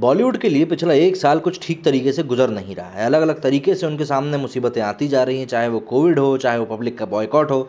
बॉलीवुड के लिए पिछला एक साल कुछ ठीक तरीके से गुजर नहीं रहा है अलग अलग तरीके से उनके सामने मुसीबतें आती जा रही हैं चाहे वो कोविड हो चाहे वो पब्लिक का बॉयकॉट हो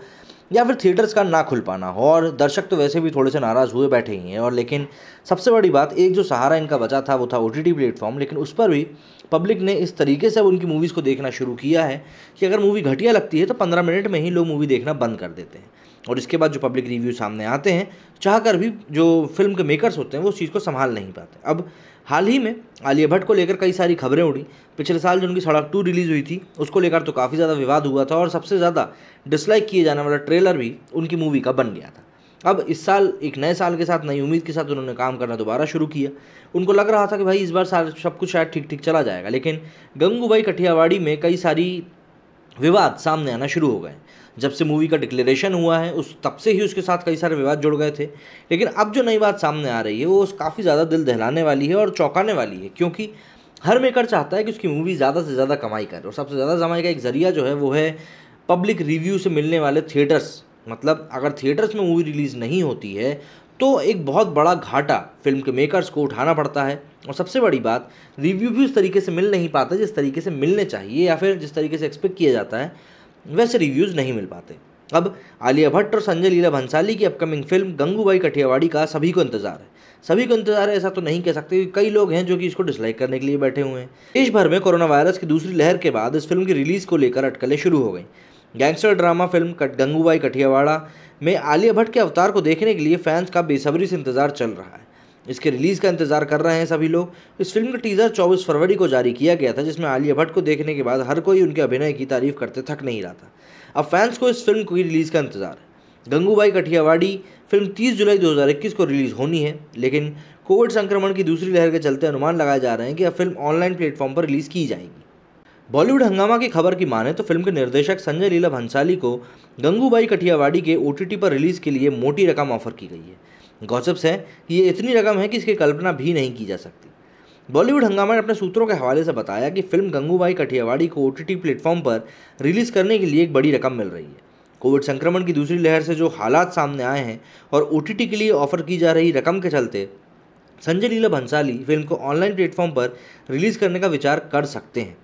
या फिर थिएटर्स का ना खुल पाना हो और दर्शक तो वैसे भी थोड़े से नाराज़ हुए बैठे ही हैं और लेकिन सबसे बड़ी बात एक जो सहारा इनका बचा था वो था ओ टी प्लेटफॉर्म लेकिन उस पर भी पब्लिक ने इस तरीके से उनकी मूवीज़ को देखना शुरू किया है कि अगर मूवी घटिया लगती है तो पंद्रह मिनट में ही लोग मूवी देखना बंद कर देते हैं और इसके बाद जो पब्लिक रिव्यू सामने आते हैं चाह कर भी जो फिल्म के मेकर्स होते हैं वो उस चीज़ को संभाल नहीं पाते अब हाल ही में आलिया भट्ट को लेकर कई सारी खबरें उड़ी पिछले साल जो उनकी सड़क टू रिलीज़ हुई थी उसको लेकर तो काफ़ी ज़्यादा विवाद हुआ था और सबसे ज़्यादा डिसलाइक किए जाने वाला ट्रेलर भी उनकी मूवी का बन गया था अब इस साल एक नए साल के साथ नई उम्मीद के साथ उन्होंने काम करना दोबारा शुरू किया उनको लग रहा था कि भाई इस बार सारा सब कुछ शायद ठीक ठीक चला जाएगा लेकिन गंगूबाई कठियावाड़ी में कई सारी विवाद सामने आना शुरू हो गए जब से मूवी का डिक्लेरेशन हुआ है उस तब से ही उसके साथ कई सारे विवाद जुड़ गए थे लेकिन अब जो नई बात सामने आ रही है वो काफ़ी ज़्यादा दिल दहलाने वाली है और चौंकाने वाली है क्योंकि हर मेकर चाहता है कि उसकी मूवी ज़्यादा से ज़्यादा कमाई करे और सबसे ज़्यादा कमाई का एक ज़रिया जो है वो है पब्लिक रिव्यू से मिलने वाले थिएटर्स मतलब अगर थिएटर्स में मूवी रिलीज़ नहीं होती है तो एक बहुत बड़ा घाटा फिल्म के मेकर्स को उठाना पड़ता है और सबसे बड़ी बात रिव्यू भी उस तरीके से मिल नहीं पाता जिस तरीके से मिलने चाहिए या फिर जिस तरीके से एक्सपेक्ट किया जाता है वैसे रिव्यूज़ नहीं मिल पाते अब आलिया भट्ट और संजय लीला भंसाली की अपकमिंग फिल्म गंगूबाई कठियावाड़ी का सभी को इंतजार है सभी को इंतजार है ऐसा तो नहीं कह सकते कि कई लोग हैं जो कि इसको डिसलाइक करने के लिए बैठे हुए हैं देश भर में कोरोना वायरस की दूसरी लहर के बाद इस फिल्म की रिलीज को लेकर अटकलें शुरू हो गई गैंगस्टर ड्रामा फिल्म कट गंगूबाई कठियावाड़ा में आलिया भट्ट के अवतार को देखने के लिए फैंस का बेसब्री से इंतजार चल रहा है इसके रिलीज़ का इंतज़ार कर रहे हैं सभी लोग इस फिल्म का टीज़र 24 फरवरी को जारी किया गया था जिसमें आलिया भट्ट को देखने के बाद हर कोई उनके अभिनय की तारीफ करते थक नहीं रहा था अब फैंस को इस फिल्म की रिलीज़ का इंतज़ार है गंगूबाई कठियावाड़ी फिल्म 30 जुलाई 2021 को रिलीज़ होनी है लेकिन कोविड संक्रमण की दूसरी लहर के चलते अनुमान लगाए जा रहे हैं कि अब फिल्म ऑनलाइन प्लेटफॉर्म पर रिलीज़ की जाएगी बॉलीवुड हंगामा की खबर की माने तो फिल्म के निर्देशक संजय लीला भंसाली को गंगूबाई कठियावाड़ी के ओ पर रिलीज़ के लिए मोटी रकम ऑफर की गई है गौसप्स है कि ये इतनी रकम है कि इसकी कल्पना भी नहीं की जा सकती बॉलीवुड हंगामा ने अपने सूत्रों के हवाले से बताया कि फिल्म गंगूबाई कठियावाड़ी को ओ टी प्लेटफॉर्म पर रिलीज़ करने के लिए एक बड़ी रकम मिल रही है कोविड संक्रमण की दूसरी लहर से जो हालात सामने आए हैं और ओ के लिए ऑफर की जा रही रकम के चलते संजय लीला भंसाली फिल्म को ऑनलाइन प्लेटफॉर्म पर रिलीज़ करने का विचार कर सकते हैं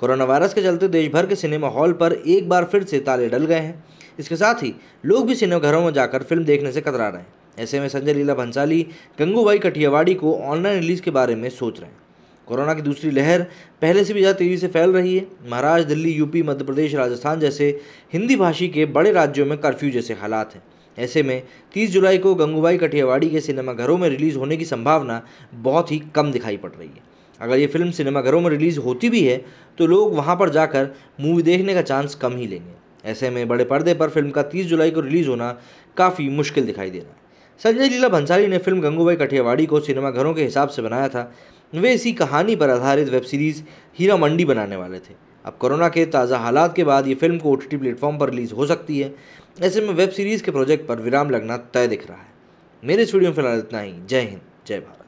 कोरोना वायरस के चलते देश भर के सिनेमा हॉल पर एक बार फिर से ताले डल गए हैं इसके साथ ही लोग भी सिनेमाघरों में जाकर फिल्म देखने से कतरा रहे हैं ऐसे में संजय लीला भंसाली गंगूबाई कठियावाड़ी को ऑनलाइन रिलीज के बारे में सोच रहे हैं कोरोना की दूसरी लहर पहले से भी ज़्यादा तेज़ी से फैल रही है महाराष्ट्र दिल्ली यूपी मध्य प्रदेश राजस्थान जैसे हिंदी भाषी के बड़े राज्यों में कर्फ्यू जैसे हालात हैं ऐसे में 30 जुलाई को गंगूबाई कठियावाड़ी के सिनेमाघरों में रिलीज़ होने की संभावना बहुत ही कम दिखाई पड़ रही है अगर ये फिल्म सिनेमाघरों में रिलीज़ होती भी है तो लोग वहाँ पर जाकर मूवी देखने का चांस कम ही लेंगे ऐसे में बड़े पर्दे पर फिल्म का 30 जुलाई को रिलीज़ होना काफ़ी मुश्किल दिखाई दे रहा है संजय लीला भंसाली ने फिल्म गंगूबाई कठियावाड़ी को सिनेमाघरों के हिसाब से बनाया था वे इसी कहानी पर आधारित वेब सीरीज़ हीरा मंडी बनाने वाले थे अब कोरोना के ताज़ा हालात के बाद ये फिल्म को ओ टी प्लेटफॉर्म पर रिलीज़ हो सकती है ऐसे में वेब सीरीज़ के प्रोजेक्ट पर विराम लगना तय दिख रहा है मेरे स्टूडियो में फिलहाल इतना ही जय हिंद जय भारत